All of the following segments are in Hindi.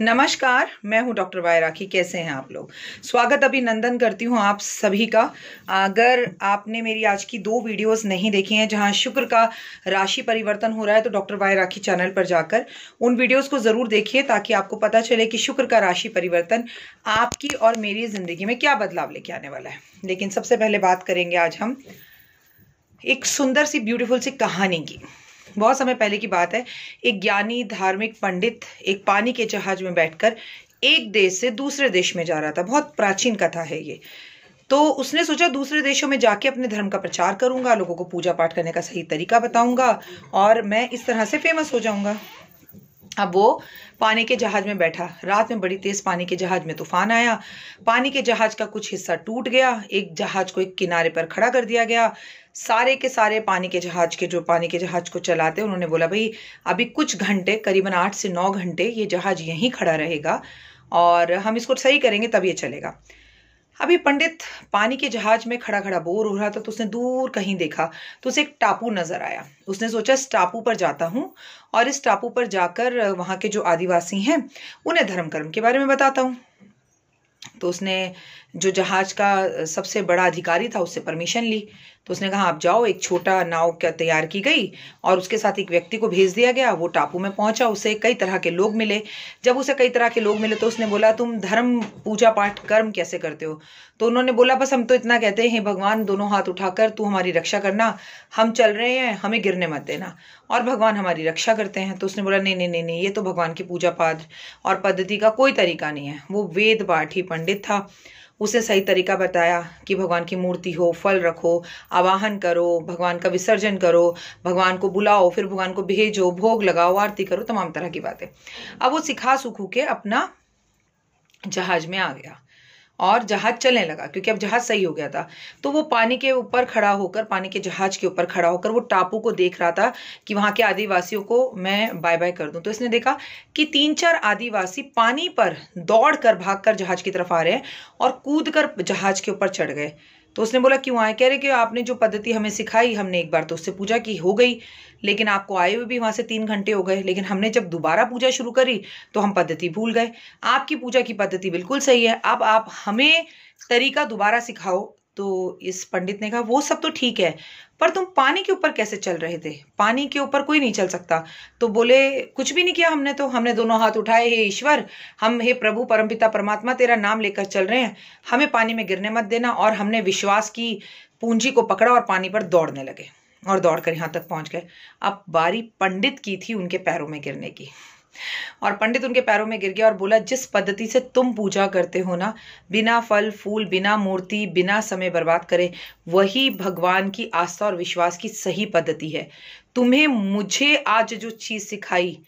नमस्कार मैं हूं डॉक्टर वाय राखी कैसे हैं आप लोग स्वागत अभिनंदन करती हूं आप सभी का अगर आपने मेरी आज की दो वीडियोस नहीं देखी हैं जहां शुक्र का राशि परिवर्तन हो रहा है तो डॉक्टर वाय राखी चैनल पर जाकर उन वीडियोस को ज़रूर देखिए ताकि आपको पता चले कि शुक्र का राशि परिवर्तन आपकी और मेरी ज़िंदगी में क्या बदलाव लेके आने वाला है लेकिन सबसे पहले बात करेंगे आज हम एक सुंदर सी ब्यूटीफुल सी कहानी की बहुत समय पहले की बात है एक ज्ञानी धार्मिक पंडित एक पानी के जहाज में बैठकर एक देश से दूसरे देश में जा रहा था बहुत प्राचीन कथा है ये तो उसने सोचा दूसरे देशों में जाके अपने धर्म का प्रचार करूंगा लोगों को पूजा पाठ करने का सही तरीका बताऊंगा और मैं इस तरह से फेमस हो जाऊंगा अब वो पानी के जहाज में बैठा रात में बड़ी तेज पानी के जहाज में तूफान आया पानी के जहाज का कुछ हिस्सा टूट गया एक जहाज को एक किनारे पर खड़ा कर दिया गया सारे के सारे पानी के जहाज के जो पानी के जहाज को चलाते उन्होंने बोला भाई अभी कुछ घंटे करीबन आठ से नौ घंटे ये जहाज यहीं खड़ा रहेगा और हम इसको सही करेंगे तब ये चलेगा अभी पंडित पानी के जहाज में खड़ा खड़ा बोर हो रहा था तो उसने दूर कहीं देखा तो उसे एक टापू नज़र आया उसने सोचा इस टापू पर जाता हूँ और इस टापू पर जाकर वहाँ के जो आदिवासी हैं उन्हें धर्म कर्म के बारे में बताता हूँ तो उसने जो जहाज का सबसे बड़ा अधिकारी था उससे परमिशन ली तो उसने कहा आप जाओ एक छोटा नाव क्या तैयार की गई और उसके साथ एक व्यक्ति को भेज दिया गया वो टापू में पहुंचा उसे कई तरह के लोग मिले जब उसे कई तरह के लोग मिले तो उसने बोला तुम धर्म पूजा पाठ कर्म कैसे करते हो तो उन्होंने बोला बस हम तो इतना कहते हैं भगवान दोनों हाथ उठाकर तू हमारी रक्षा करना हम चल रहे हैं हमें गिरने मत देना और भगवान हमारी रक्षा करते हैं तो उसने बोला नहीं नहीं नहीं नहीं ये तो भगवान की पूजा पाठ और पद्धति का कोई तरीका नहीं है वो वेद पाठी पंडित था उसने सही तरीका बताया कि भगवान की मूर्ति हो फल रखो आवाहन करो भगवान का विसर्जन करो भगवान को बुलाओ फिर भगवान को भेजो भोग लगाओ आरती करो तमाम तरह की बातें अब वो सिखा सुखू के अपना जहाज में आ गया और जहाज चलने लगा क्योंकि अब जहाज सही हो गया था तो वो पानी के ऊपर खड़ा होकर पानी के जहाज के ऊपर खड़ा होकर वो टापू को देख रहा था कि वहां के आदिवासियों को मैं बाय बाय कर दूँ तो इसने देखा कि तीन चार आदिवासी पानी पर दौड़ कर भाग कर जहाज की तरफ आ रहे हैं और कूद कर जहाज के ऊपर चढ़ गए तो उसने बोला क्यों आए कह रहे कि आपने जो पद्धति हमें सिखाई हमने एक बार तो उससे पूजा की हो गई लेकिन आपको आए हुए भी वहाँ से तीन घंटे हो गए लेकिन हमने जब दोबारा पूजा शुरू करी तो हम पद्धति भूल गए आपकी पूजा की पद्धति बिल्कुल सही है अब आप हमें तरीका दोबारा सिखाओ तो इस पंडित ने कहा वो सब तो ठीक है पर तुम पानी के ऊपर कैसे चल रहे थे पानी के ऊपर कोई नहीं चल सकता तो बोले कुछ भी नहीं किया हमने तो हमने दोनों हाथ उठाए हे ईश्वर हम हे प्रभु परमपिता परमात्मा तेरा नाम लेकर चल रहे हैं हमें पानी में गिरने मत देना और हमने विश्वास की पूंजी को पकड़ा और पानी पर दौड़ने लगे और दौड़कर यहाँ तक पहुँच गए अब बारी पंडित की थी उनके पैरों में गिरने की और पंडित उनके पैरों में गिर गया और बोला जिस पद्धति से तुम पूजा करते हो ना बिना फल फूल बिना मूर्ति बिना समय बर्बाद करे वही भगवान की आस्था और विश्वास की सही पद्धति है तुम्हें मुझे आज जो चीज़ सिखाई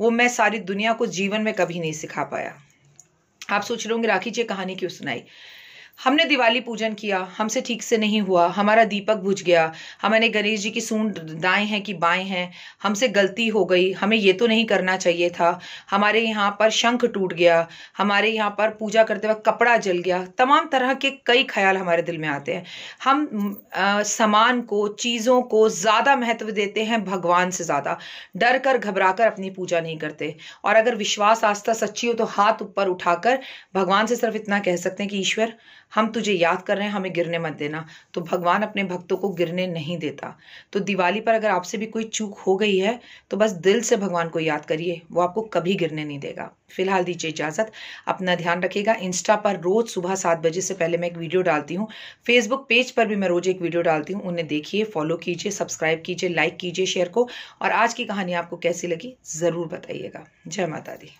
वो मैं सारी दुनिया को जीवन में कभी नहीं सिखा पाया आप सोच रहे होंगे राखी जी कहानी क्यों सुनाई हमने दिवाली पूजन किया हमसे ठीक से नहीं हुआ हमारा दीपक बुझ गया हमारे गणेश जी की सूंड दाएं हैं कि बाएं हैं हमसे गलती हो गई हमें ये तो नहीं करना चाहिए था हमारे यहाँ पर शंख टूट गया हमारे यहाँ पर पूजा करते वक्त कपड़ा जल गया तमाम तरह के कई ख्याल हमारे दिल में आते हैं हम सामान को चीज़ों को ज़्यादा महत्व देते हैं भगवान से ज़्यादा डर कर घबरा कर अपनी पूजा नहीं करते और अगर विश्वास आस्था सच्ची हो तो हाथ ऊपर उठाकर भगवान से सिर्फ इतना कह सकते हैं कि ईश्वर हम तुझे याद कर रहे हैं हमें गिरने मत देना तो भगवान अपने भक्तों को गिरने नहीं देता तो दिवाली पर अगर आपसे भी कोई चूक हो गई है तो बस दिल से भगवान को याद करिए वो आपको कभी गिरने नहीं देगा फिलहाल दीजिए इजाज़त अपना ध्यान रखिएगा इंस्टा पर रोज़ सुबह सात बजे से पहले मैं एक वीडियो डालती हूँ फेसबुक पेज पर भी मैं रोज़ एक वीडियो डालती हूँ उन्हें देखिए फॉलो कीजिए सब्सक्राइब कीजिए लाइक कीजिए शेयर को और आज की कहानी आपको कैसी लगी ज़रूर बताइएगा जय माता दी